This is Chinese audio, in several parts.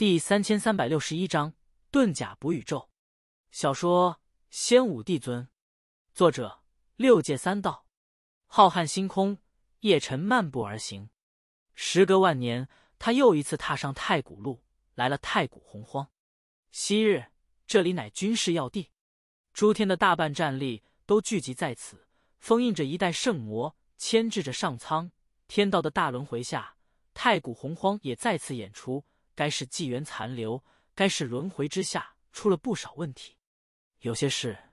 第三千三百六十一章遁甲补宇宙。小说《仙武帝尊》，作者：六界三道。浩瀚星空，叶晨漫步而行。时隔万年，他又一次踏上太古路，来了太古洪荒。昔日这里乃军事要地，诸天的大半战力都聚集在此，封印着一代圣魔，牵制着上苍天道的大轮回。下，太古洪荒也再次演出。该是纪元残留，该是轮回之下出了不少问题。有些事，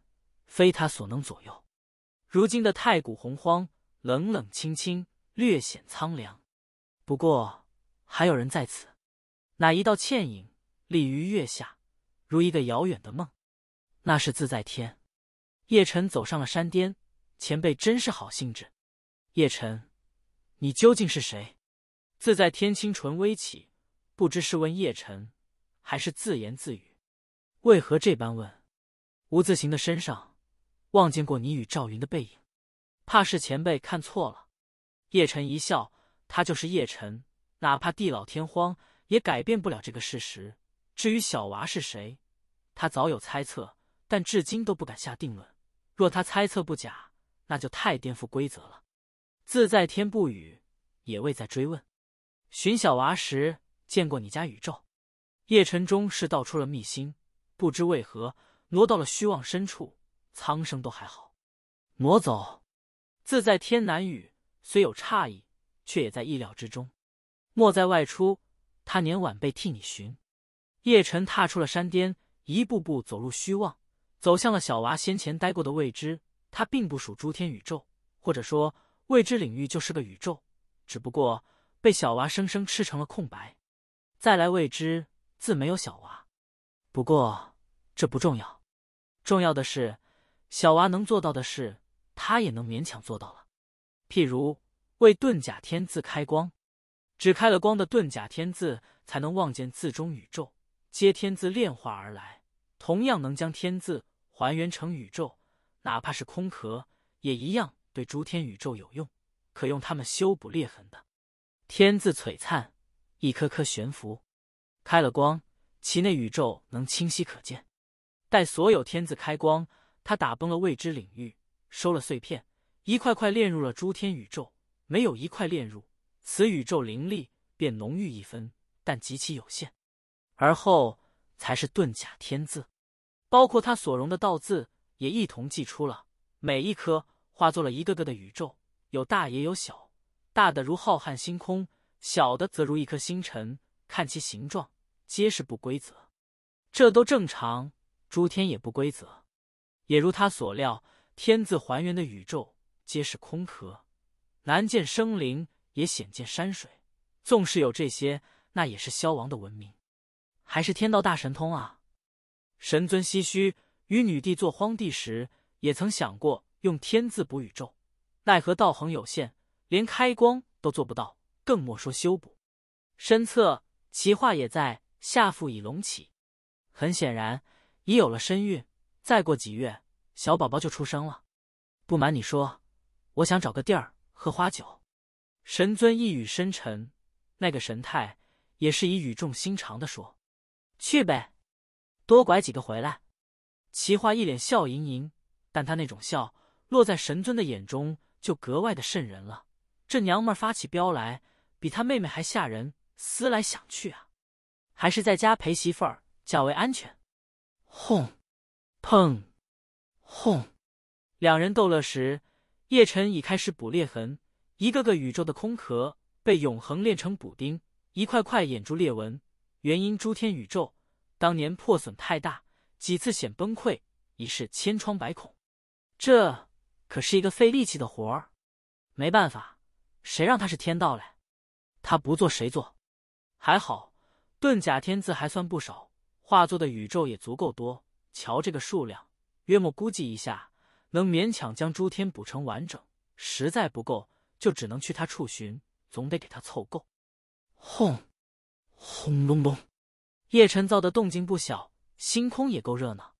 非他所能左右。如今的太古洪荒，冷冷清清，略显苍凉。不过还有人在此，哪一道倩影立于月下，如一个遥远的梦。那是自在天。叶晨走上了山巅，前辈真是好兴致。叶晨，你究竟是谁？自在天清纯微启。不知是问叶辰，还是自言自语？为何这般问？吴自行的身上，望见过你与赵云的背影，怕是前辈看错了。叶辰一笑，他就是叶辰，哪怕地老天荒，也改变不了这个事实。至于小娃是谁，他早有猜测，但至今都不敢下定论。若他猜测不假，那就太颠覆规则了。自在天不语，也未再追问。寻小娃时。见过你家宇宙，叶晨终是道出了秘心，不知为何，挪到了虚妄深处，苍生都还好。挪走，自在天南宇虽有诧异，却也在意料之中。莫在外出，他年晚辈替你寻。叶晨踏出了山巅，一步步走入虚妄，走向了小娃先前待过的未知。他并不属诸天宇宙，或者说未知领域就是个宇宙，只不过被小娃生生吃成了空白。再来未知字没有小娃，不过这不重要，重要的是小娃能做到的事，他也能勉强做到了。譬如为遁甲天字开光，只开了光的遁甲天字才能望见字中宇宙，皆天字炼化而来，同样能将天字还原成宇宙，哪怕是空壳，也一样对诸天宇宙有用，可用它们修补裂痕的天字璀璨。一颗颗悬浮，开了光，其内宇宙能清晰可见。待所有天字开光，他打崩了未知领域，收了碎片，一块块炼入了诸天宇宙，没有一块炼入，此宇宙灵力便浓郁一分，但极其有限。而后才是遁甲天字，包括他所融的道字也一同祭出了，每一颗化作了一个个的宇宙，有大也有小，大的如浩瀚星空。小的则如一颗星辰，看其形状，皆是不规则，这都正常。诸天也不规则，也如他所料，天字还原的宇宙皆是空壳，难见生灵，也显见山水。纵是有这些，那也是消亡的文明，还是天道大神通啊！神尊唏嘘，与女帝做荒帝时，也曾想过用天字补宇宙，奈何道行有限，连开光都做不到。更莫说修补，身侧奇化也在下腹已隆起，很显然已有了身孕。再过几月，小宝宝就出生了。不瞒你说，我想找个地儿喝花酒。神尊一语深沉，那个神态也是以语重心长的说：“去呗，多拐几个回来。”齐化一脸笑盈盈，但他那种笑落在神尊的眼中就格外的渗人了。这娘们发起飙来。比他妹妹还吓人，思来想去啊，还是在家陪媳妇儿较为安全。轰，砰，轰，两人逗乐时，叶辰已开始补裂痕。一个个宇宙的空壳被永恒炼成补丁，一块块掩住裂纹。原因：诸天宇宙当年破损太大，几次险崩溃，已是千疮百孔。这可是一个费力气的活儿。没办法，谁让他是天道嘞？他不做谁做？还好，遁甲天字还算不少，画作的宇宙也足够多。瞧这个数量，约莫估计一下，能勉强将诸天补成完整。实在不够，就只能去他处寻，总得给他凑够。轰！轰隆隆，叶晨造的动静不小，星空也够热闹。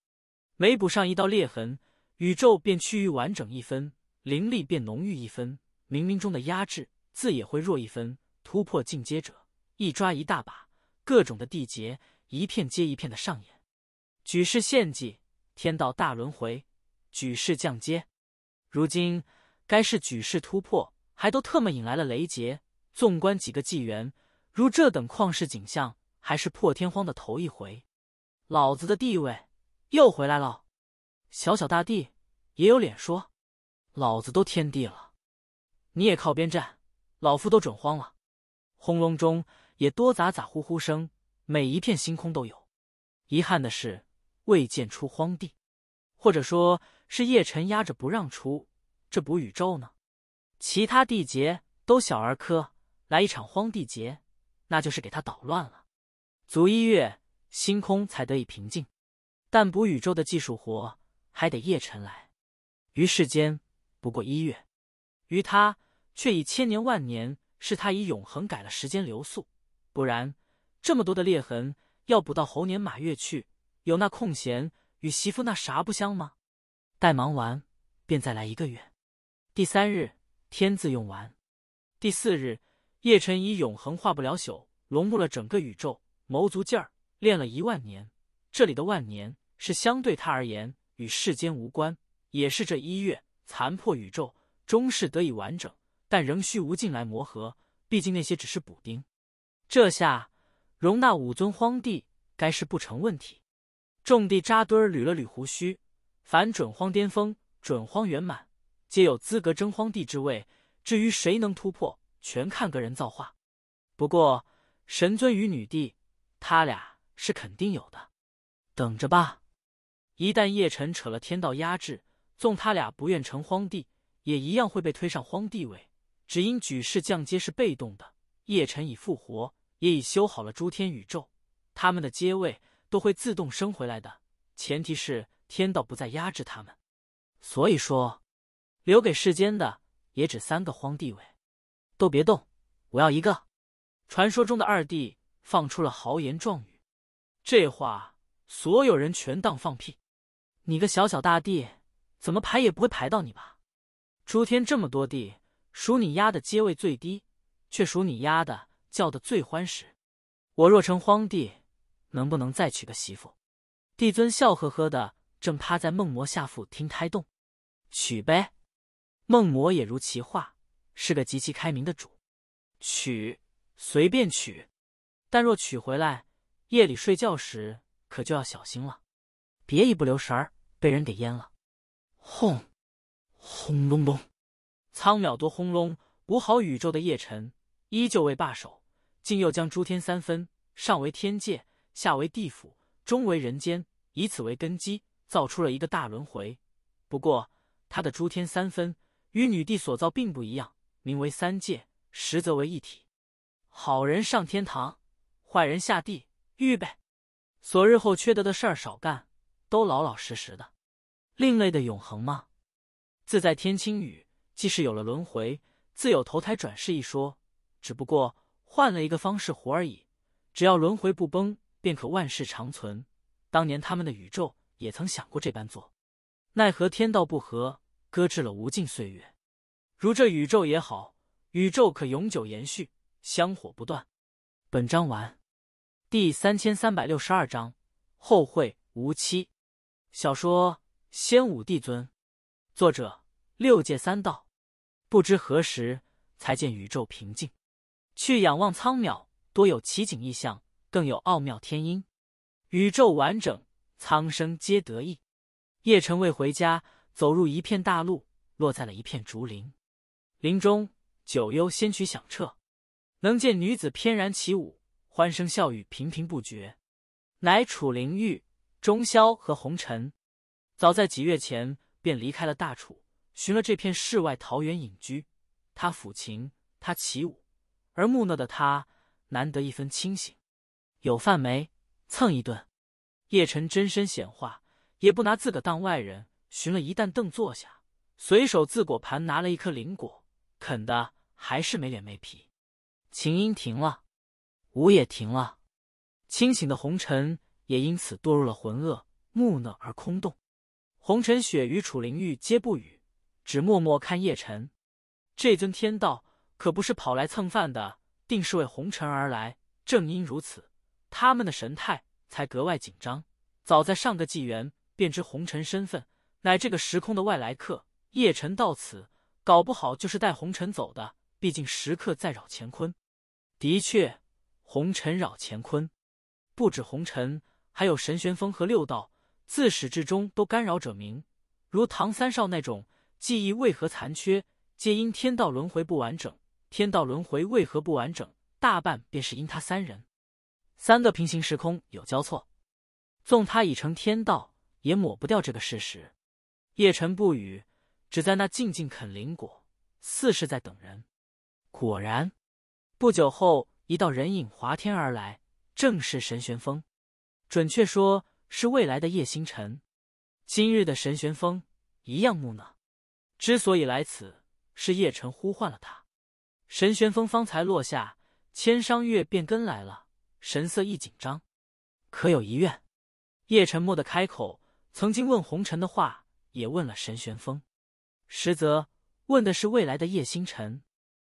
每补上一道裂痕，宇宙便趋于完整一分，灵力便浓郁一分，冥冥中的压制自也会弱一分。突破进阶者一抓一大把，各种的地劫一片接一片的上演，举世献祭，天道大轮回，举世降阶。如今该是举世突破，还都特么引来了雷劫。纵观几个纪元，如这等旷世景象，还是破天荒的头一回。老子的地位又回来了，小小大帝也有脸说，老子都天帝了，你也靠边站，老夫都准慌了。轰隆中也多咋咋呼呼声，每一片星空都有。遗憾的是，未见出荒地，或者说，是叶辰压着不让出这补宇宙呢。其他地劫都小儿科，来一场荒地劫，那就是给他捣乱了。足一月，星空才得以平静，但补宇宙的技术活还得叶辰来。于世间不过一月，于他却以千年万年。是他以永恒改了时间流速，不然这么多的裂痕，要补到猴年马月去？有那空闲与媳妇那啥不香吗？待忙完，便再来一个月。第三日天字用完，第四日叶辰以永恒化不了朽，笼络了整个宇宙，谋足劲儿练了一万年。这里的万年是相对他而言，与世间无关，也是这一月残破宇宙终是得以完整。但仍需无尽来磨合，毕竟那些只是补丁。这下容纳五尊荒帝，该是不成问题。众帝扎堆捋了捋胡须，凡准荒巅峰、准荒圆满，皆有资格争荒帝之位。至于谁能突破，全看个人造化。不过神尊与女帝，他俩是肯定有的。等着吧，一旦叶辰扯了天道压制，纵他俩不愿成荒帝，也一样会被推上荒帝位。只因举世降阶是被动的，叶辰已复活，也已修好了诸天宇宙，他们的阶位都会自动升回来的。前提是天道不再压制他们。所以说，留给世间的也只三个荒地位，都别动！我要一个传说中的二弟，放出了豪言壮语。这话所有人全当放屁。你个小小大帝，怎么排也不会排到你吧？诸天这么多地。数你丫的阶位最低，却数你丫的叫得最欢时。我若成荒地，能不能再娶个媳妇？帝尊笑呵呵的，正趴在梦魔下腹听胎动。娶呗。梦魔也如其话，是个极其开明的主。娶，随便娶。但若娶回来，夜里睡觉时可就要小心了，别一不留神儿被人给淹了。轰！轰隆隆！苍渺多轰隆，补好宇宙的叶辰依旧未罢手，竟又将诸天三分：上为天界，下为地府，中为人间，以此为根基，造出了一个大轮回。不过，他的诸天三分与女帝所造并不一样，名为三界，实则为一体。好人上天堂，坏人下地。预备，所日后缺德的事少干，都老老实实的。另类的永恒吗？自在天青雨。既是有了轮回，自有投胎转世一说，只不过换了一个方式活而已。只要轮回不崩，便可万世长存。当年他们的宇宙也曾想过这般做，奈何天道不合，搁置了无尽岁月。如这宇宙也好，宇宙可永久延续，香火不断。本章完。第三千三百六十二章：后会无期。小说《仙武帝尊》，作者：六界三道。不知何时才见宇宙平静，去仰望苍渺，多有奇景异象，更有奥妙天音。宇宙完整，苍生皆得意。叶辰未回家，走入一片大路，落在了一片竹林。林中九幽仙曲响彻，能见女子翩然起舞，欢声笑语频频不绝。乃楚灵玉、钟潇和红尘，早在几月前便离开了大楚。寻了这片世外桃源隐居，他抚琴，他起舞，而木讷的他难得一分清醒。有饭没蹭一顿，叶辰真身显化，也不拿自个当外人，寻了一担凳坐下，随手自果盘拿了一颗灵果，啃的还是没脸没皮。琴音停了，舞也停了，清醒的红尘也因此堕入了浑噩、木讷而空洞。红尘雪与楚灵玉皆不语。只默默看叶辰。这尊天道可不是跑来蹭饭的，定是为红尘而来。正因如此，他们的神态才格外紧张。早在上个纪元便知红尘身份，乃这个时空的外来客。叶辰到此，搞不好就是带红尘走的。毕竟，时刻在扰乾坤。的确，红尘扰乾坤，不止红尘，还有神玄风和六道，自始至终都干扰者明。如唐三少那种。记忆为何残缺？皆因天道轮回不完整。天道轮回为何不完整？大半便是因他三人，三个平行时空有交错。纵他已成天道，也抹不掉这个事实。叶辰不语，只在那静静啃灵果，似是在等人。果然，不久后一道人影滑天而来，正是神玄风，准确说是未来的叶星辰。今日的神玄风一样木讷。之所以来此，是叶辰呼唤了他。神玄风方才落下，千商月便跟来了，神色一紧张。可有遗愿？叶沉默的开口，曾经问红尘的话，也问了神玄风，实则问的是未来的叶星辰。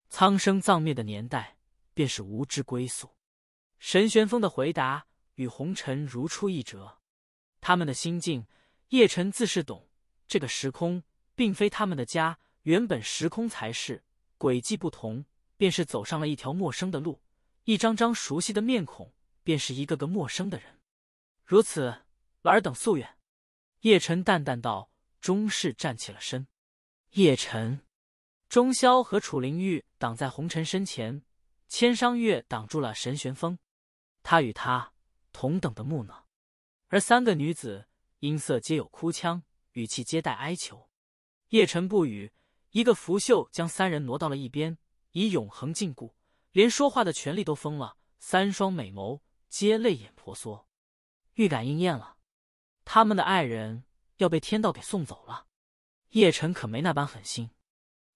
苍生葬灭的年代，便是无知归宿。神玄风的回答与红尘如出一辙。他们的心境，叶辰自是懂。这个时空。并非他们的家，原本时空才是轨迹不同，便是走上了一条陌生的路。一张张熟悉的面孔，便是一个个陌生的人。如此，尔等夙愿。叶晨淡淡道，终是站起了身。叶晨、钟霄和楚灵玉挡在红尘身前，千商月挡住了神玄风。他与他同等的木讷，而三个女子音色皆有哭腔，语气皆带哀求。叶辰不语，一个拂袖将三人挪到了一边，以永恒禁锢，连说话的权利都封了。三双美眸皆泪眼婆娑，预感应验了，他们的爱人要被天道给送走了。叶辰可没那般狠心，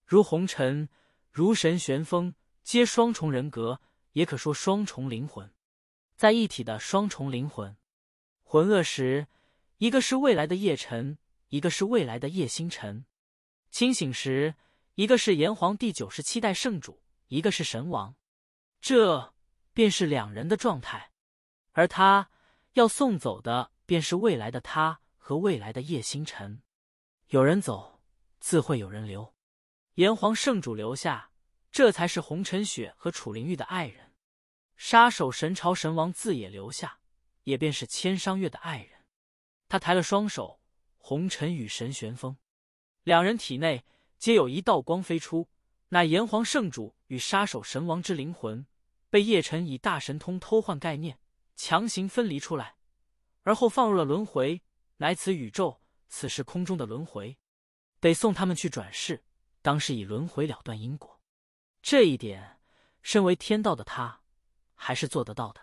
如红尘，如神玄风，皆双重人格，也可说双重灵魂，在一体的双重灵魂，魂恶时，一个是未来的叶辰，一个是未来的叶星辰。清醒时，一个是炎黄第九十七代圣主，一个是神王，这便是两人的状态。而他要送走的，便是未来的他和未来的叶星辰。有人走，自会有人留。炎黄圣主留下，这才是红尘雪和楚灵玉的爱人；杀手神朝神王自也留下，也便是千商月的爱人。他抬了双手，红尘与神玄风。两人体内皆有一道光飞出，乃炎黄圣主与杀手神王之灵魂，被叶辰以大神通偷换概念，强行分离出来，而后放入了轮回，乃此宇宙此时空中的轮回，得送他们去转世，当是以轮回了断因果。这一点，身为天道的他还是做得到的。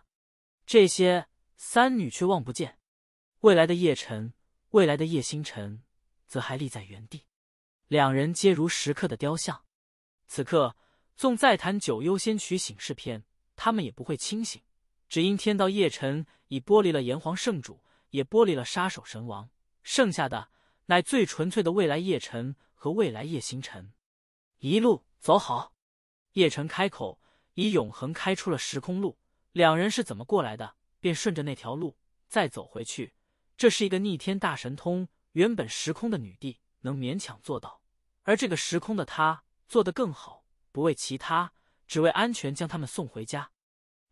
这些三女却望不见，未来的叶辰，未来的叶星辰，则还立在原地。两人皆如石刻的雕像，此刻纵再谈九幽仙曲·醒世篇》，他们也不会清醒，只因天道夜辰已剥离了炎黄圣主，也剥离了杀手神王，剩下的乃最纯粹的未来夜辰和未来叶星辰。一路走好，叶辰开口，以永恒开出了时空路。两人是怎么过来的，便顺着那条路再走回去。这是一个逆天大神通，原本时空的女帝能勉强做到。而这个时空的他做得更好，不为其他，只为安全将他们送回家。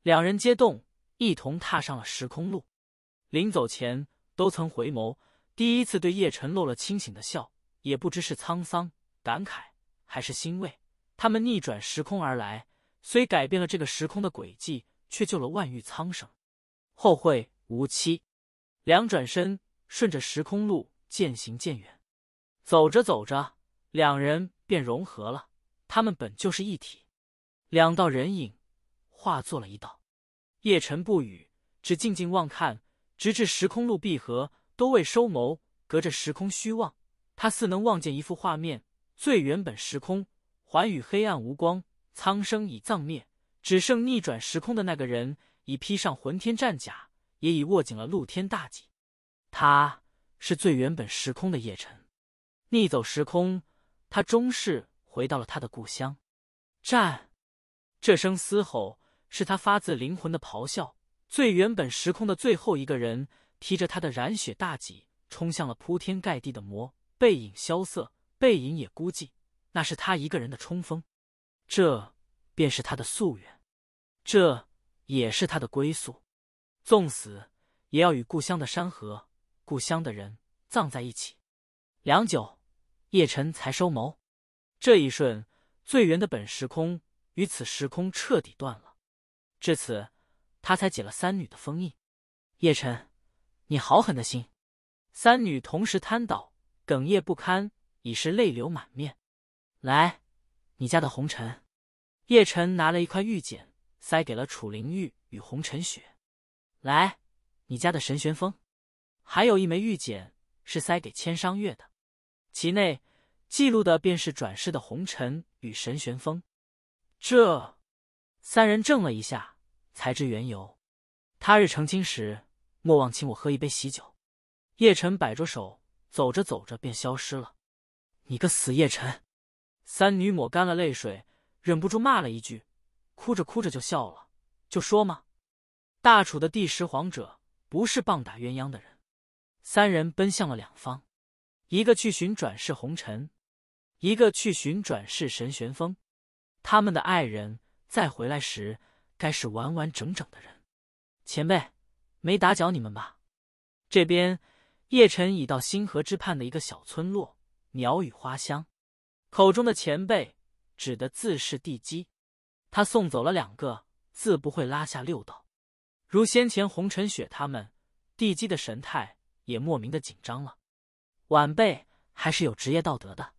两人皆动，一同踏上了时空路。临走前，都曾回眸，第一次对叶晨露了清醒的笑，也不知是沧桑感慨，还是欣慰。他们逆转时空而来，虽改变了这个时空的轨迹，却救了万域苍生。后会无期，两转身，顺着时空路渐行渐远。走着走着。两人便融合了，他们本就是一体。两道人影化作了一道。叶辰不语，只静静望看，直至时空路闭合，都未收眸。隔着时空虚妄，他似能望见一幅画面：最原本时空，寰宇黑暗无光，苍生已葬灭，只剩逆转时空的那个人，已披上魂天战甲，也已握紧了露天大戟。他是最原本时空的叶辰，逆走时空。他终是回到了他的故乡。战！这声嘶吼是他发自灵魂的咆哮，最原本时空的最后一个人，提着他的染血大戟，冲向了铺天盖地的魔。背影萧瑟，背影也孤寂。那是他一个人的冲锋，这便是他的夙愿，这也是他的归宿。纵死也要与故乡的山河、故乡的人葬在一起。良久。叶辰才收眸。这一瞬，最圆的本时空与此时空彻底断了。至此，他才解了三女的封印。叶辰，你好狠的心！三女同时瘫倒，哽咽不堪，已是泪流满面。来，你家的红尘。叶辰拿了一块玉简，塞给了楚灵玉与红尘雪。来，你家的神玄风。还有一枚玉简是塞给千商月的。其内记录的便是转世的红尘与神玄风，这三人怔了一下，才知缘由。他日成亲时，莫忘请我喝一杯喜酒。叶辰摆着手，走着走着便消失了。你个死叶辰！三女抹干了泪水，忍不住骂了一句，哭着哭着就笑了，就说嘛，大楚的第十皇者不是棒打鸳鸯的人。三人奔向了两方。一个去寻转世红尘，一个去寻转世神玄风，他们的爱人再回来时，该是完完整整的人。前辈，没打搅你们吧？这边叶辰已到星河之畔的一个小村落，鸟语花香。口中的前辈指的自是地基，他送走了两个，自不会拉下六道。如先前红尘雪他们，地基的神态也莫名的紧张了。晚辈还是有职业道德的。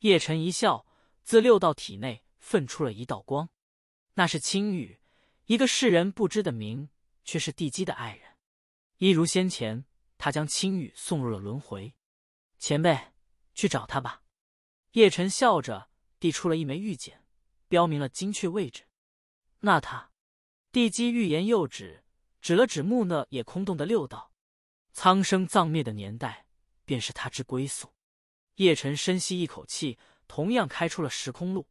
叶辰一笑，自六道体内分出了一道光，那是青羽，一个世人不知的名，却是地基的爱人。一如先前，他将青羽送入了轮回。前辈，去找他吧。叶辰笑着递出了一枚玉简，标明了精确位置。那他，地基欲言又止，指了指木讷也空洞的六道，苍生葬灭的年代。便是他之归宿。叶辰深吸一口气，同样开出了时空路。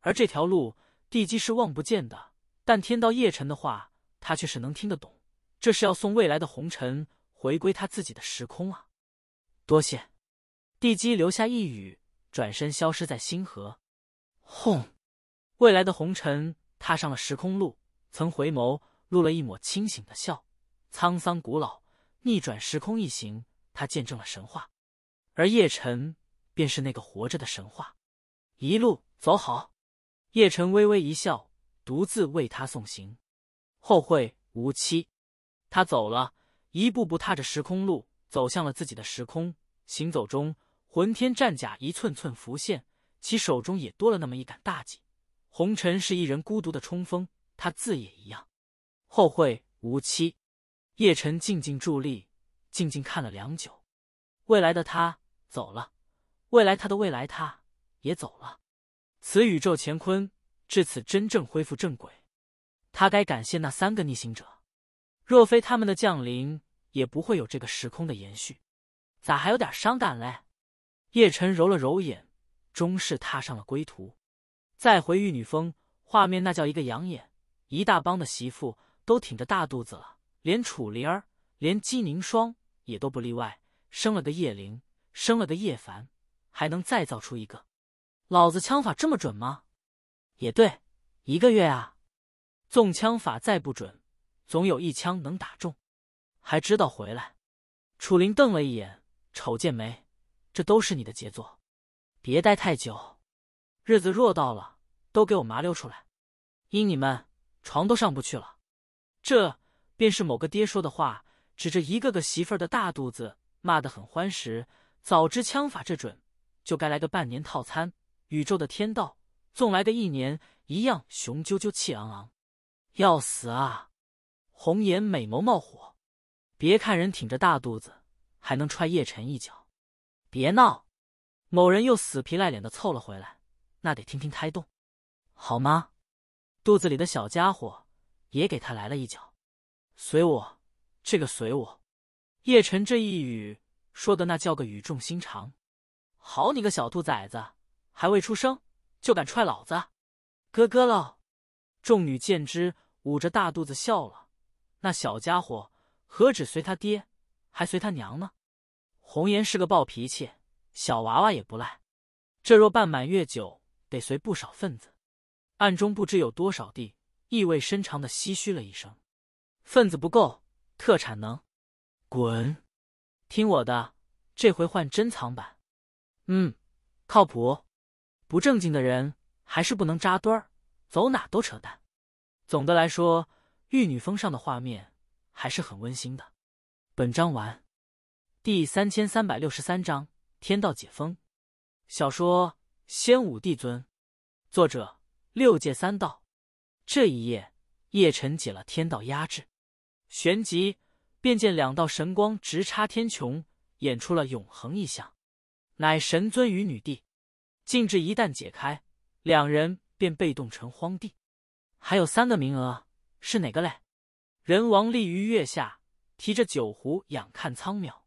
而这条路，地基是望不见的，但听到叶辰的话，他却是能听得懂。这是要送未来的红尘回归他自己的时空啊！多谢。地基留下一语，转身消失在星河。轰！未来的红尘踏上了时空路，曾回眸，露了一抹清醒的笑。沧桑古老，逆转时空一行。他见证了神话，而叶辰便是那个活着的神话。一路走好。叶辰微微一笑，独自为他送行。后会无期。他走了，一步步踏着时空路，走向了自己的时空。行走中，魂天战甲一寸寸浮现，其手中也多了那么一杆大戟。红尘是一人孤独的冲锋，他自也一样。后会无期。叶辰静静伫立。静静看了良久，未来的他走了，未来他的未来他也走了，此宇宙乾坤至此真正恢复正轨，他该感谢那三个逆行者，若非他们的降临，也不会有这个时空的延续。咋还有点伤感嘞？叶辰揉了揉眼，终是踏上了归途。再回玉女峰，画面那叫一个养眼，一大帮的媳妇都挺着大肚子了，连楚灵儿，连姬凝霜。也都不例外，生了个叶灵，生了个叶凡，还能再造出一个？老子枪法这么准吗？也对，一个月啊，纵枪法再不准，总有一枪能打中，还知道回来。楚灵瞪了一眼，瞅见没？这都是你的杰作。别待太久，日子若到了，都给我麻溜出来，因你们床都上不去了。这便是某个爹说的话。指着一个个媳妇儿的大肚子骂得很欢时，早知枪法这准，就该来个半年套餐。宇宙的天道，纵来个一年，一样雄赳赳气昂昂。要死啊！红颜美眸冒火，别看人挺着大肚子，还能踹叶辰一脚。别闹！某人又死皮赖脸的凑了回来，那得听听胎动，好吗？肚子里的小家伙也给他来了一脚，随我。这个随我，叶辰这一语说的那叫个语重心长。好你个小兔崽子，还未出生就敢踹老子，咯咯喽！众女见之，捂着大肚子笑了。那小家伙何止随他爹，还随他娘呢。红颜是个暴脾气，小娃娃也不赖。这若办满月酒，得随不少份子。暗中不知有多少地意味深长的唏嘘了一声，份子不够。特产能，滚！听我的，这回换珍藏版。嗯，靠谱。不正经的人还是不能扎堆儿，走哪都扯淡。总的来说，玉女峰上的画面还是很温馨的。本章完。第三千三百六十三章：天道解封。小说《仙武帝尊》，作者：六界三道。这一夜，叶辰解了天道压制。旋即便见两道神光直插天穹，演出了永恒意象，乃神尊与女帝。禁制一旦解开，两人便被动成荒地。还有三个名额，是哪个嘞？人王立于月下，提着酒壶仰看苍渺。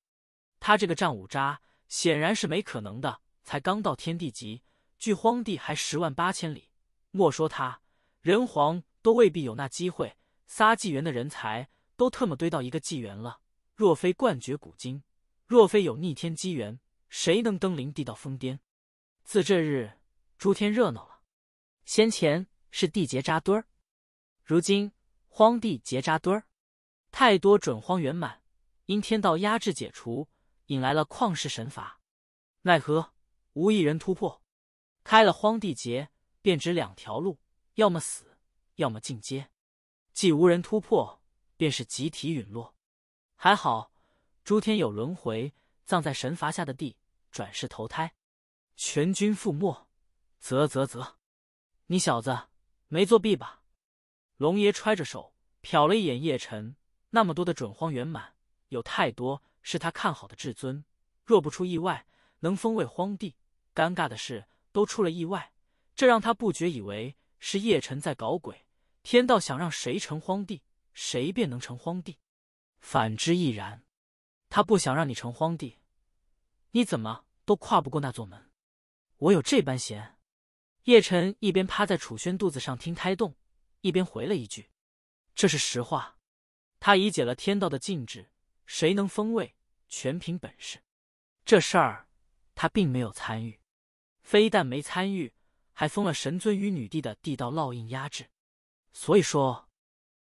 他这个战五渣显然是没可能的，才刚到天地级，距荒地还十万八千里。莫说他，人皇都未必有那机会。撒纪元的人才。都特么堆到一个纪元了，若非冠绝古今，若非有逆天机缘，谁能登临地道峰巅？自这日，诸天热闹了。先前是地劫扎堆儿，如今荒地劫扎堆儿，太多准荒圆满，因天道压制解除，引来了旷世神罚。奈何无一人突破？开了荒地劫，便只两条路：要么死，要么进阶。既无人突破。便是集体陨落，还好诸天有轮回，葬在神罚下的地转世投胎，全军覆没。啧啧啧，你小子没作弊吧？龙爷揣着手瞟了一眼叶辰，那么多的准荒圆满，有太多是他看好的至尊，若不出意外能封为荒地。尴尬的是，都出了意外，这让他不觉以为是叶辰在搞鬼，天道想让谁成荒地。谁便能成荒地，反之亦然。他不想让你成荒地，你怎么都跨不过那座门。我有这般闲？叶辰一边趴在楚轩肚子上听胎动，一边回了一句：“这是实话。他已解了天道的禁制，谁能封位，全凭本事。这事儿他并没有参与，非但没参与，还封了神尊与女帝的地道烙印压制。所以说。”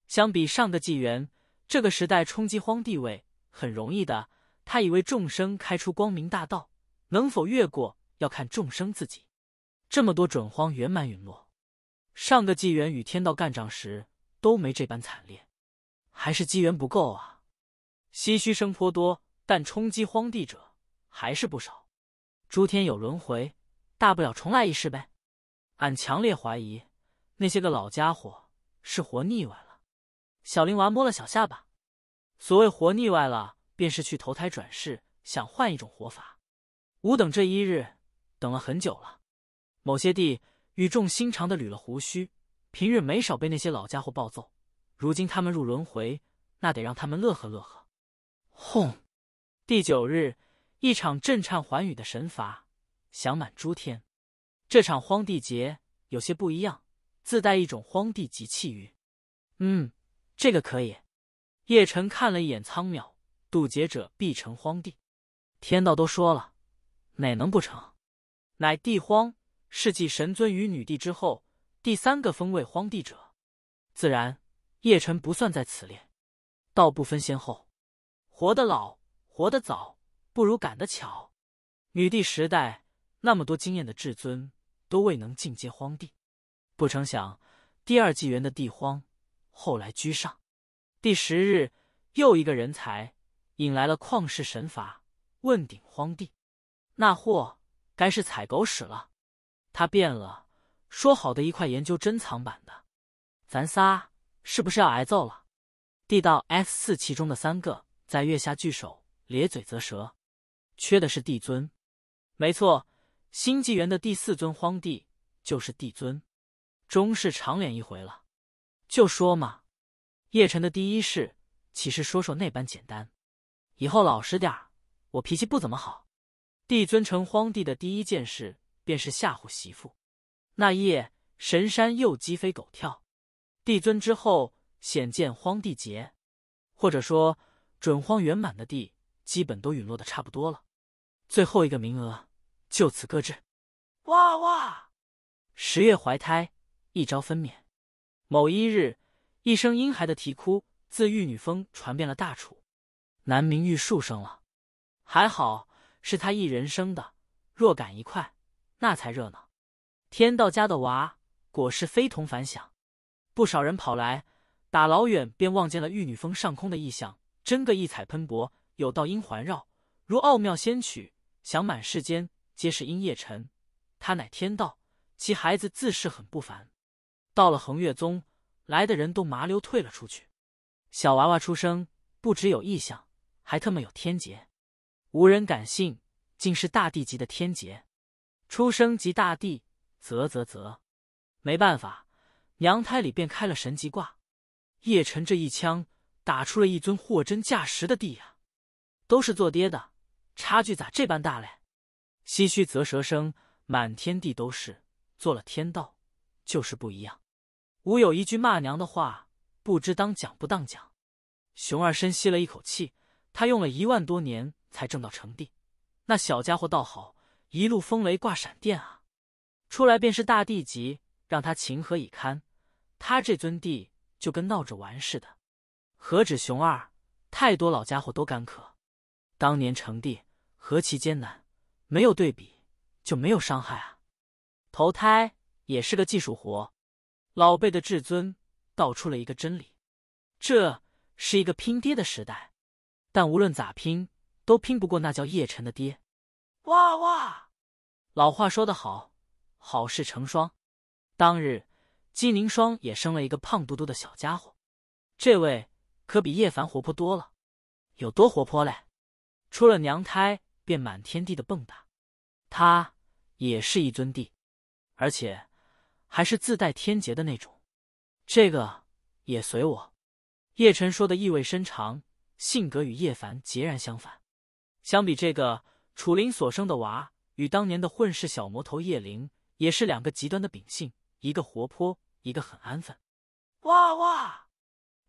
相比上个纪元，这个时代冲击荒地位很容易的。他以为众生开出光明大道，能否越过要看众生自己。这么多准荒圆满陨落，上个纪元与天道干仗时都没这般惨烈，还是机缘不够啊！唏嘘声颇多，但冲击荒地者还是不少。诸天有轮回，大不了重来一世呗。俺强烈怀疑，那些个老家伙是活腻歪了。小灵娃摸了小下巴，所谓活腻歪了，便是去投胎转世，想换一种活法。吾等这一日等了很久了。某些地语重心长的捋了胡须，平日没少被那些老家伙暴揍，如今他们入轮回，那得让他们乐呵乐呵。轰！第九日，一场震颤寰宇的神罚响满诸天。这场荒地劫有些不一样，自带一种荒地级气运。嗯。这个可以，叶辰看了一眼苍渺，渡劫者必成荒地，天道都说了，哪能不成？乃地荒世纪神尊与女帝之后第三个封位荒地者，自然叶辰不算在此列，道不分先后，活得老活得早不如赶得巧。女帝时代那么多经验的至尊都未能进阶荒地，不成想第二纪元的地荒。后来居上，第十日又一个人才引来了旷世神罚，问鼎荒地，那货该是踩狗屎了。他变了，说好的一块研究珍藏版的，咱仨是不是要挨揍了？地道 S 四其中的三个在月下聚首，咧嘴则舌，缺的是帝尊。没错，新纪元的第四尊荒地就是帝尊，终是长脸一回了。就说嘛，叶辰的第一事岂是说说那般简单？以后老实点儿，我脾气不怎么好。帝尊成荒地的第一件事便是吓唬媳妇。那夜神山又鸡飞狗跳。帝尊之后显见荒地劫，或者说准荒圆满的地基本都陨落的差不多了。最后一个名额就此搁置。哇哇！十月怀胎，一朝分娩。某一日，一声婴孩的啼哭自玉女峰传遍了大楚，南明玉树生了。还好是他一人生的，若赶一块，那才热闹。天道家的娃果是非同凡响，不少人跑来，打老远便望见了玉女峰上空的异象，真个异彩喷薄，有道音环绕，如奥妙仙曲响满世间，皆是因叶晨。他乃天道，其孩子自是很不凡。到了恒月宗，来的人都麻溜退了出去。小娃娃出生不只有异象，还特么有天劫，无人敢信，竟是大地级的天劫。出生即大地，啧啧啧，没办法，娘胎里便开了神级挂。叶辰这一枪打出了一尊货真价实的地呀，都是做爹的，差距咋这般大嘞？唏嘘啧舌声满天地都是，做了天道就是不一样。吾有一句骂娘的话，不知当讲不当讲。熊二深吸了一口气，他用了一万多年才挣到成帝，那小家伙倒好，一路风雷挂闪电啊，出来便是大帝级，让他情何以堪？他这尊帝就跟闹着玩似的，何止熊二，太多老家伙都干渴。当年成帝何其艰难，没有对比就没有伤害啊，投胎也是个技术活。老辈的至尊道出了一个真理：这是一个拼爹的时代，但无论咋拼，都拼不过那叫叶辰的爹。哇哇！老话说得好，好事成双。当日，姬凝霜也生了一个胖嘟嘟的小家伙，这位可比叶凡活泼多了。有多活泼嘞？出了娘胎便满天地的蹦跶，他也是一尊帝，而且。还是自带天劫的那种，这个也随我。叶辰说的意味深长，性格与叶凡截然相反。相比这个，楚林所生的娃与当年的混世小魔头叶灵也是两个极端的秉性，一个活泼，一个很安分。哇哇！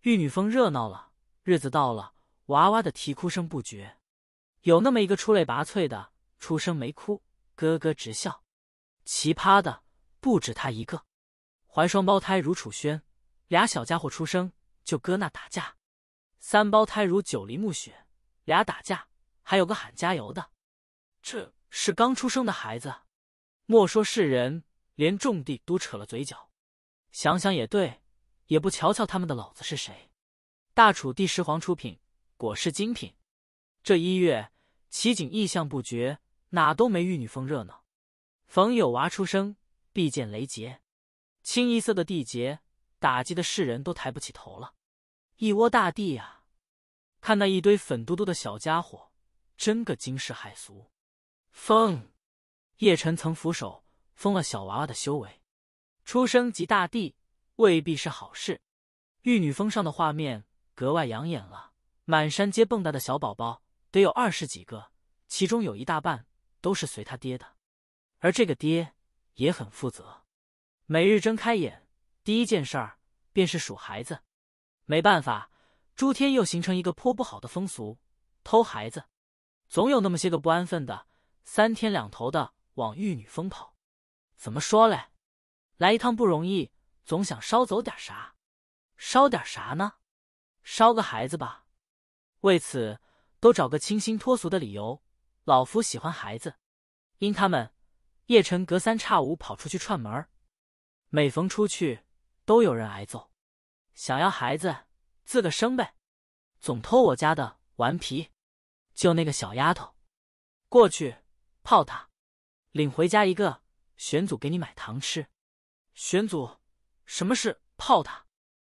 玉女峰热闹了，日子到了，娃娃的啼哭声不绝。有那么一个出类拔萃的，出生没哭，咯咯直笑，奇葩的。不止他一个，怀双胞胎如楚轩，俩小家伙出生就搁那打架；三胞胎如九黎暮雪，俩打架还有个喊加油的。这是刚出生的孩子，莫说是人，连种地都扯了嘴角。想想也对，也不瞧瞧他们的老子是谁。大楚第十皇出品，果是精品。这一月奇景异象不绝，哪都没玉女峰热闹。逢有娃出生。必见雷劫，清一色的地劫，打击的世人都抬不起头了。一窝大帝呀，看那一堆粉嘟嘟的小家伙，真个惊世骇俗。封，叶辰曾俯首封了小娃娃的修为。出生即大帝，未必是好事。玉女峰上的画面格外养眼了，满山皆蹦跶的小宝宝，得有二十几个，其中有一大半都是随他爹的，而这个爹。也很负责，每日睁开眼，第一件事儿便是数孩子。没办法，诸天又形成一个颇不好的风俗，偷孩子。总有那么些个不安分的，三天两头的往玉女峰跑。怎么说嘞？来一趟不容易，总想捎走点啥。捎点啥呢？捎个孩子吧。为此，都找个清新脱俗的理由。老夫喜欢孩子，因他们。叶晨隔三差五跑出去串门每逢出去都有人挨揍。想要孩子自个生呗，总偷我家的顽皮，就那个小丫头，过去泡她，领回家一个，玄祖给你买糖吃。玄祖，什么事泡她？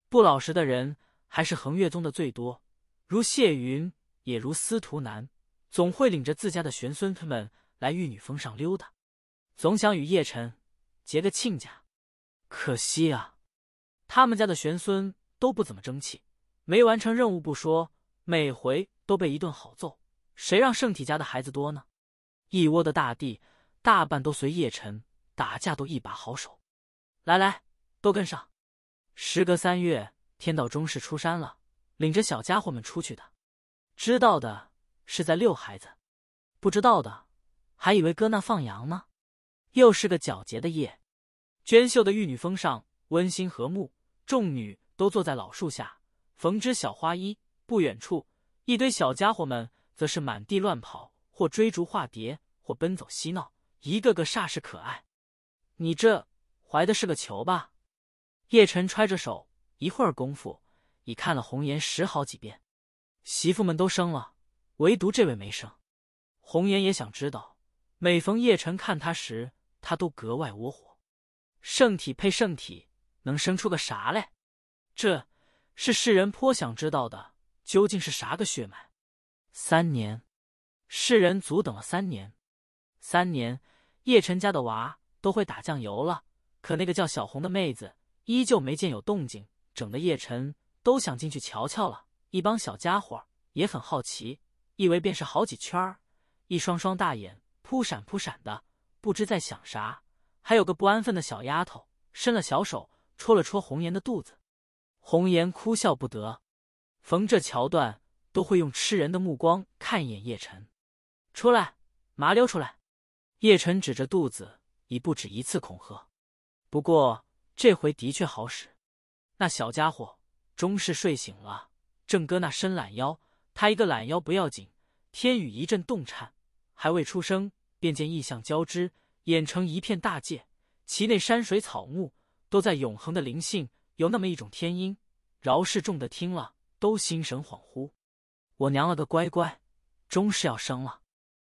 不老实的人还是恒月宗的最多，如谢云，也如司徒南，总会领着自家的玄孙他们来玉女峰上溜达。总想与叶辰结个亲家，可惜啊，他们家的玄孙都不怎么争气，没完成任务不说，每回都被一顿好揍。谁让圣体家的孩子多呢？一窝的大地大半都随叶辰打架，都一把好手。来来，都跟上！时隔三月，天道中士出山了，领着小家伙们出去的。知道的是在遛孩子，不知道的还以为搁那放羊呢。又是个皎洁的夜，娟秀的玉女峰上温馨和睦，众女都坐在老树下缝织小花衣。不远处，一堆小家伙们则是满地乱跑，或追逐化蝶，或奔走嬉闹，一个个煞是可爱。你这怀的是个球吧？叶晨揣着手，一会儿功夫已看了红颜十好几遍。媳妇们都生了，唯独这位没生。红颜也想知道，每逢叶晨看她时。他都格外窝火，圣体配圣体，能生出个啥来？这是世人颇想知道的，究竟是啥个血脉？三年，世人足等了三年，三年，叶晨家的娃都会打酱油了，可那个叫小红的妹子依旧没见有动静，整的叶晨都想进去瞧瞧了。一帮小家伙也很好奇，以为便是好几圈，一双双大眼扑闪扑闪的。不知在想啥，还有个不安分的小丫头，伸了小手戳了戳红颜的肚子，红颜哭笑不得。逢这桥段，都会用吃人的目光看一眼叶辰。出来，麻溜出来！叶辰指着肚子，已不止一次恐吓。不过这回的确好使，那小家伙终是睡醒了，正搁那伸懒腰。他一个懒腰不要紧，天宇一阵动颤，还未出声。便见异象交织，演成一片大界，其内山水草木都在永恒的灵性，有那么一种天音。饶是众的听了，都心神恍惚。我娘了个乖乖，终是要生了！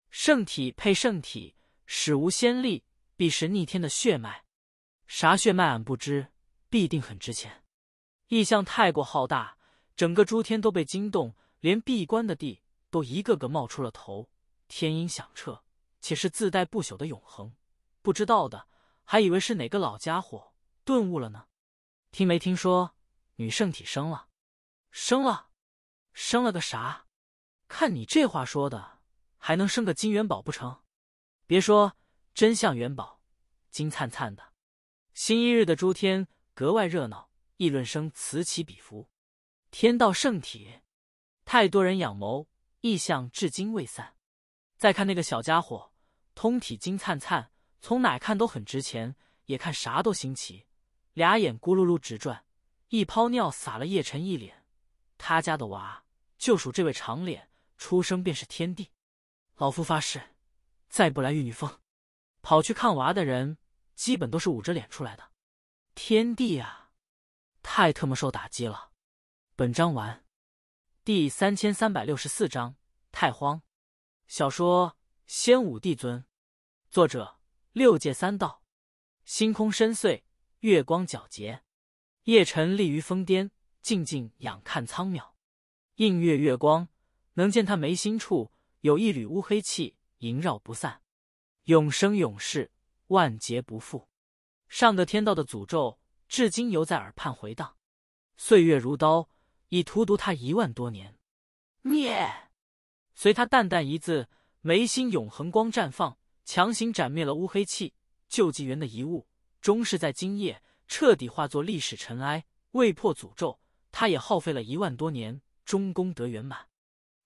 圣体配圣体，史无先例，必是逆天的血脉。啥血脉俺不知，必定很值钱。异象太过浩大，整个诸天都被惊动，连闭关的地都一个个冒出了头。天音响彻。且是自带不朽的永恒，不知道的还以为是哪个老家伙顿悟了呢。听没听说女圣体生了？生了？生了个啥？看你这话说的，还能生个金元宝不成？别说，真像元宝，金灿灿的。新一日的诸天格外热闹，议论声此起彼伏。天道圣体，太多人仰眸，异象至今未散。再看那个小家伙。通体金灿灿，从哪看都很值钱，也看啥都新奇，俩眼咕噜噜直转，一泡尿洒了叶辰一脸。他家的娃就属这位长脸，出生便是天帝。老夫发誓，再不来玉女峰，跑去看娃的人基本都是捂着脸出来的。天帝呀，太特么受打击了！本章完，第三千三百六十四章太荒，小说。仙武帝尊，作者六界三道。星空深邃，月光皎洁。叶晨立于峰巅，静静仰看苍渺，映月月光，能见他眉心处有一缕乌黑气萦绕不散，永生永世，万劫不复。上个天道的诅咒至今犹在耳畔回荡，岁月如刀，已荼毒他一万多年。灭，随他淡淡一字。眉心永恒光绽放，强行斩灭了乌黑气。救济员的遗物，终是在今夜彻底化作历史尘埃。未破诅咒，他也耗费了一万多年，终功德圆满。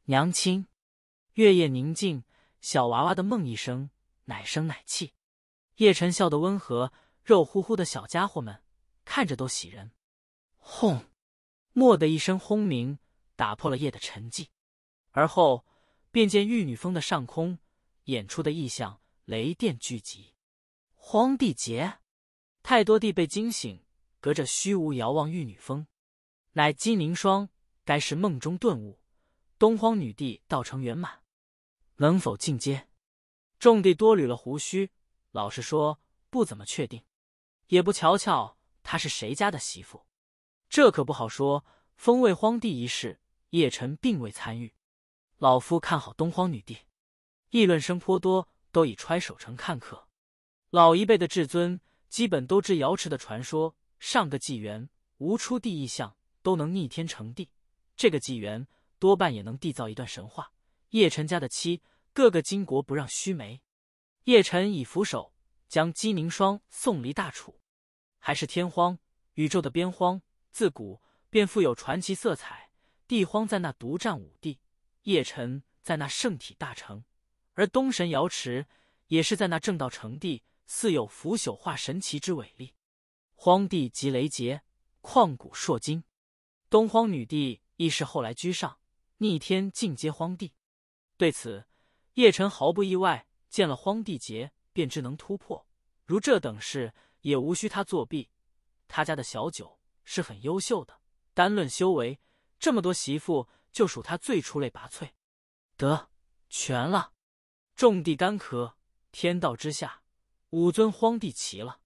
娘亲，月夜宁静，小娃娃的梦一声奶声奶气。叶晨笑得温和，肉乎乎的小家伙们看着都喜人。轰！蓦的一声轰鸣，打破了夜的沉寂，而后。便见玉女峰的上空，演出的异象，雷电聚集。荒地劫，太多地被惊醒，隔着虚无遥望玉女峰，乃积凝霜，该是梦中顿悟。东荒女帝道成圆满，能否进阶？众帝多捋了胡须，老实说，不怎么确定。也不瞧瞧她是谁家的媳妇，这可不好说。封位荒帝一事，叶辰并未参与。老夫看好东荒女帝，议论声颇多，都已揣手成看客。老一辈的至尊基本都知瑶池的传说，上个纪元无出地异象都能逆天成地，这个纪元多半也能缔造一段神话。叶辰家的妻，各个巾帼不让须眉。叶辰已扶手将姬凝霜送离大楚，还是天荒宇宙的边荒，自古便富有传奇色彩。地荒在那独占五帝。叶辰在那圣体大成，而东神瑶池也是在那正道成帝，似有腐朽化神奇之伟力。荒地及雷劫旷古烁金，东荒女帝亦是后来居上，逆天进阶荒地。对此，叶辰毫不意外。见了荒地劫，便知能突破。如这等事，也无需他作弊。他家的小九是很优秀的，单论修为，这么多媳妇。就数他最出类拔萃，得全了。种地干咳，天道之下，五尊荒帝齐了。